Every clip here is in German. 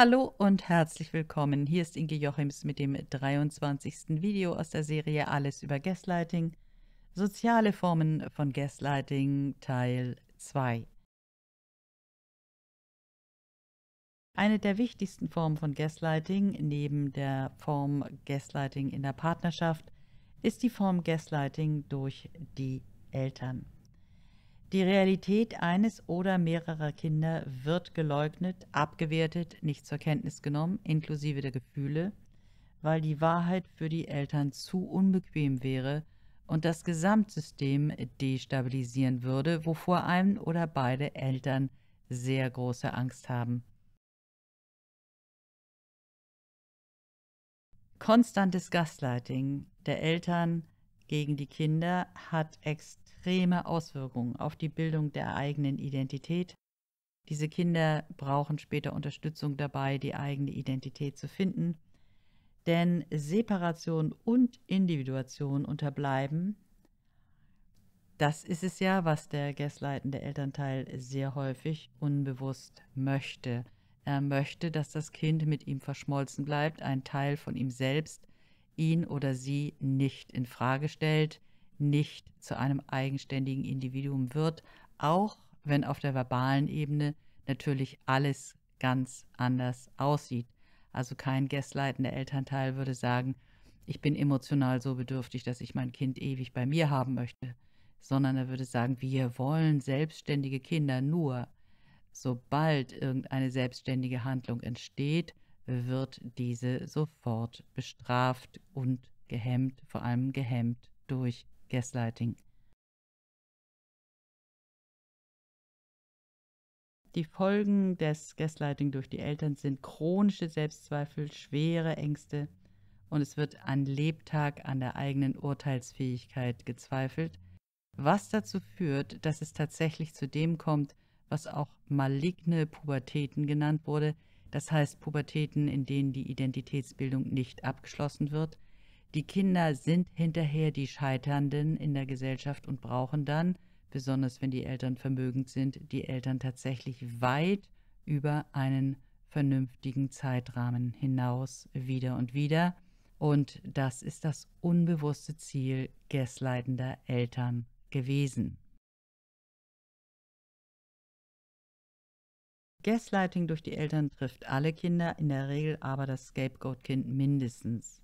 Hallo und herzlich willkommen. Hier ist Inge Jochims mit dem 23. Video aus der Serie Alles über Gaslighting. Soziale Formen von Gaslighting Teil 2. Eine der wichtigsten Formen von Gaslighting neben der Form Gaslighting in der Partnerschaft ist die Form Gaslighting durch die Eltern. Die Realität eines oder mehrerer Kinder wird geleugnet, abgewertet, nicht zur Kenntnis genommen, inklusive der Gefühle, weil die Wahrheit für die Eltern zu unbequem wäre und das Gesamtsystem destabilisieren würde, wovor ein oder beide Eltern sehr große Angst haben. Konstantes Gaslighting der Eltern gegen die Kinder hat extrem extreme Auswirkungen auf die Bildung der eigenen Identität. Diese Kinder brauchen später Unterstützung dabei, die eigene Identität zu finden. Denn Separation und Individuation unterbleiben, das ist es ja, was der gastleitende Elternteil sehr häufig unbewusst möchte. Er möchte, dass das Kind mit ihm verschmolzen bleibt, ein Teil von ihm selbst ihn oder sie nicht in Frage stellt, nicht zu einem eigenständigen Individuum wird, auch wenn auf der verbalen Ebene natürlich alles ganz anders aussieht. Also kein gestleitender Elternteil würde sagen, ich bin emotional so bedürftig, dass ich mein Kind ewig bei mir haben möchte, sondern er würde sagen, wir wollen selbstständige Kinder nur. Sobald irgendeine selbstständige Handlung entsteht, wird diese sofort bestraft und gehemmt, vor allem gehemmt durch Gaslighting. Die Folgen des Gaslighting durch die Eltern sind chronische Selbstzweifel, schwere Ängste und es wird an Lebtag an der eigenen Urteilsfähigkeit gezweifelt, was dazu führt, dass es tatsächlich zu dem kommt, was auch maligne Pubertäten genannt wurde, das heißt Pubertäten, in denen die Identitätsbildung nicht abgeschlossen wird, die Kinder sind hinterher die Scheiternden in der Gesellschaft und brauchen dann, besonders wenn die Eltern vermögend sind, die Eltern tatsächlich weit über einen vernünftigen Zeitrahmen hinaus wieder und wieder. Und das ist das unbewusste Ziel gasleitender Eltern gewesen. Gaslighting durch die Eltern trifft alle Kinder, in der Regel aber das Scapegoat-Kind mindestens.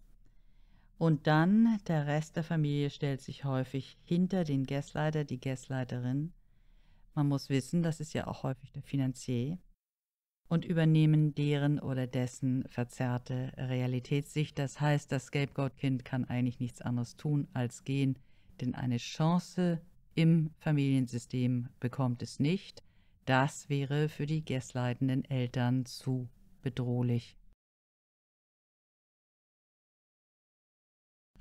Und dann der Rest der Familie stellt sich häufig hinter den Gastleiter, die Gastleiterin. Man muss wissen, das ist ja auch häufig der Finanzier und übernehmen deren oder dessen verzerrte Realitätssicht. Das heißt, das Scapegoat-Kind kann eigentlich nichts anderes tun als gehen, denn eine Chance im Familiensystem bekommt es nicht. Das wäre für die gastleitenden Eltern zu bedrohlich.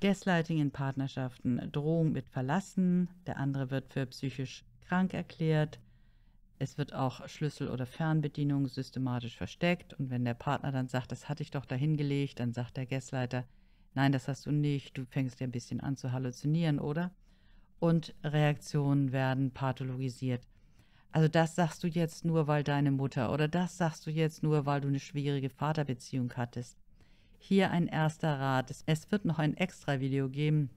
Gaslighting in Partnerschaften, Drohung mit Verlassen, der andere wird für psychisch krank erklärt. Es wird auch Schlüssel oder Fernbedienung systematisch versteckt und wenn der Partner dann sagt, das hatte ich doch dahingelegt, dann sagt der Gasleiter, nein, das hast du nicht, du fängst ja ein bisschen an zu halluzinieren, oder? Und Reaktionen werden pathologisiert. Also das sagst du jetzt nur, weil deine Mutter oder das sagst du jetzt nur, weil du eine schwierige Vaterbeziehung hattest. Hier ein erster Rat. Es wird noch ein extra Video geben.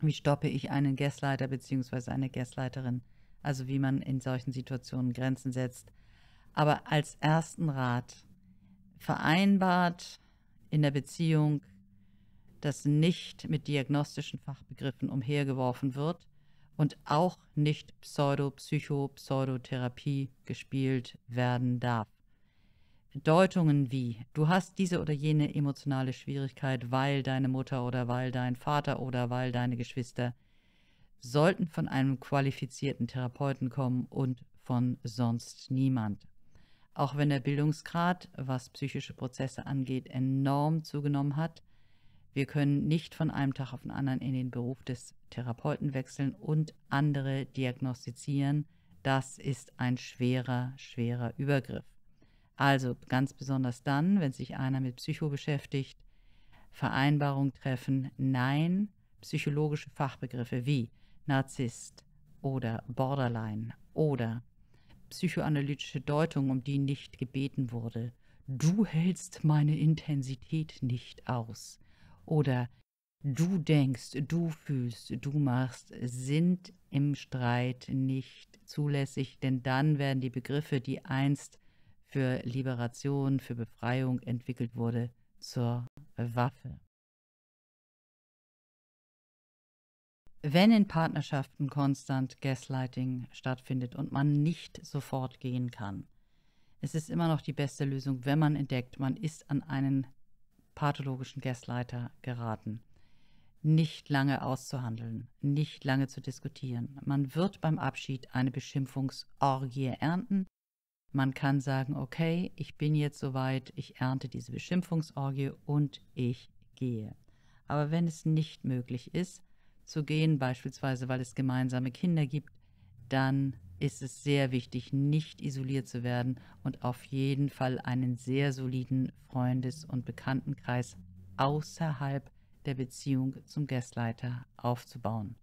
Wie stoppe ich einen Guestleiter bzw. eine Guestleiterin? Also wie man in solchen Situationen Grenzen setzt. Aber als ersten Rat vereinbart in der Beziehung, dass nicht mit diagnostischen Fachbegriffen umhergeworfen wird und auch nicht Pseudo-Psycho-Pseudotherapie gespielt werden darf. Deutungen wie, du hast diese oder jene emotionale Schwierigkeit, weil deine Mutter oder weil dein Vater oder weil deine Geschwister, sollten von einem qualifizierten Therapeuten kommen und von sonst niemand. Auch wenn der Bildungsgrad, was psychische Prozesse angeht, enorm zugenommen hat, wir können nicht von einem Tag auf den anderen in den Beruf des Therapeuten wechseln und andere diagnostizieren. Das ist ein schwerer, schwerer Übergriff. Also ganz besonders dann, wenn sich einer mit Psycho beschäftigt, Vereinbarung treffen, nein, psychologische Fachbegriffe wie Narzisst oder Borderline oder psychoanalytische Deutung, um die nicht gebeten wurde. Du hältst meine Intensität nicht aus. Oder du denkst, du fühlst, du machst, sind im Streit nicht zulässig, denn dann werden die Begriffe, die einst für Liberation, für Befreiung entwickelt wurde zur Waffe. Wenn in Partnerschaften konstant Gaslighting stattfindet und man nicht sofort gehen kann, es ist immer noch die beste Lösung, wenn man entdeckt, man ist an einen pathologischen Gasleiter geraten. Nicht lange auszuhandeln, nicht lange zu diskutieren. Man wird beim Abschied eine Beschimpfungsorgie ernten man kann sagen, okay, ich bin jetzt soweit, ich ernte diese Beschimpfungsorgie und ich gehe. Aber wenn es nicht möglich ist, zu gehen, beispielsweise weil es gemeinsame Kinder gibt, dann ist es sehr wichtig, nicht isoliert zu werden und auf jeden Fall einen sehr soliden Freundes- und Bekanntenkreis außerhalb der Beziehung zum Gastleiter aufzubauen.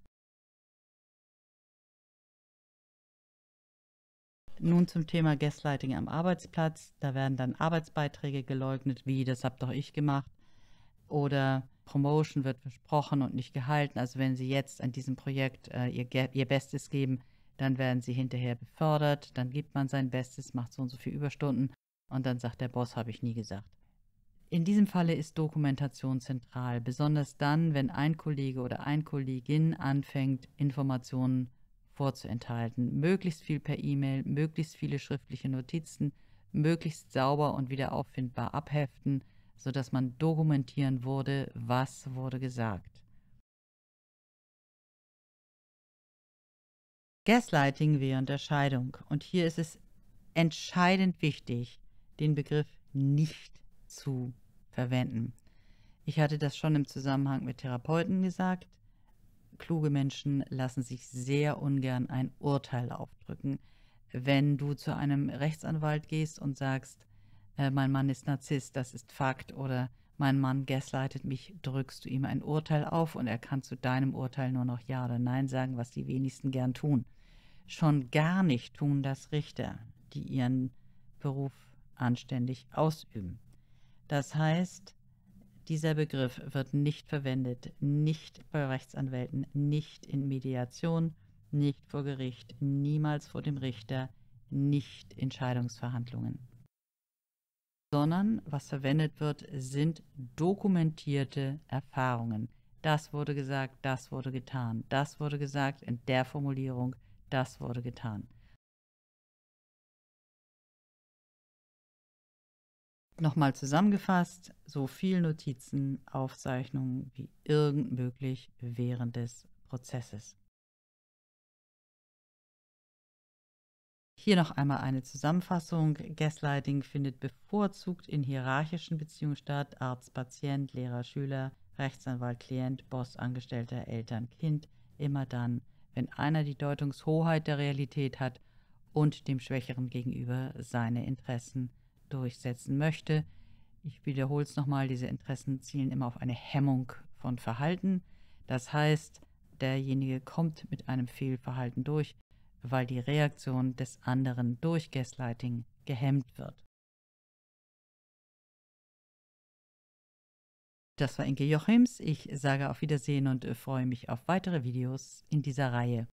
Nun zum Thema Gaslighting am Arbeitsplatz. Da werden dann Arbeitsbeiträge geleugnet, wie das habe doch ich gemacht. Oder Promotion wird versprochen und nicht gehalten. Also wenn Sie jetzt an diesem Projekt äh, ihr, ihr Bestes geben, dann werden Sie hinterher befördert, dann gibt man sein Bestes, macht so und so viele Überstunden und dann sagt der Boss, habe ich nie gesagt. In diesem Falle ist Dokumentation zentral, besonders dann, wenn ein Kollege oder ein Kollegin anfängt, Informationen zu vorzuenthalten. Möglichst viel per E-Mail, möglichst viele schriftliche Notizen, möglichst sauber und wieder auffindbar abheften, sodass man dokumentieren wurde, was wurde gesagt. Gaslighting während der Scheidung. Und hier ist es entscheidend wichtig, den Begriff nicht zu verwenden. Ich hatte das schon im Zusammenhang mit Therapeuten gesagt kluge Menschen lassen sich sehr ungern ein Urteil aufdrücken. Wenn du zu einem Rechtsanwalt gehst und sagst, äh, mein Mann ist Narzisst, das ist Fakt, oder mein Mann gaslightet mich, drückst du ihm ein Urteil auf und er kann zu deinem Urteil nur noch Ja oder Nein sagen, was die wenigsten gern tun. Schon gar nicht tun das Richter, die ihren Beruf anständig ausüben. Das heißt, dieser Begriff wird nicht verwendet, nicht bei Rechtsanwälten, nicht in Mediation, nicht vor Gericht, niemals vor dem Richter, nicht in Scheidungsverhandlungen. Sondern was verwendet wird, sind dokumentierte Erfahrungen. Das wurde gesagt, das wurde getan, das wurde gesagt in der Formulierung, das wurde getan. Nochmal zusammengefasst, so viel Notizen, Aufzeichnungen wie irgend möglich während des Prozesses. Hier noch einmal eine Zusammenfassung. Gaslighting findet bevorzugt in hierarchischen Beziehungen statt. Arzt, Patient, Lehrer, Schüler, Rechtsanwalt, Klient, Boss, Angestellter, Eltern, Kind. Immer dann, wenn einer die Deutungshoheit der Realität hat und dem Schwächeren gegenüber seine Interessen durchsetzen möchte. Ich wiederhole es nochmal, diese Interessen zielen immer auf eine Hemmung von Verhalten. Das heißt, derjenige kommt mit einem Fehlverhalten durch, weil die Reaktion des anderen durch Gaslighting gehemmt wird. Das war Inke Jochims. Ich sage auf Wiedersehen und äh, freue mich auf weitere Videos in dieser Reihe.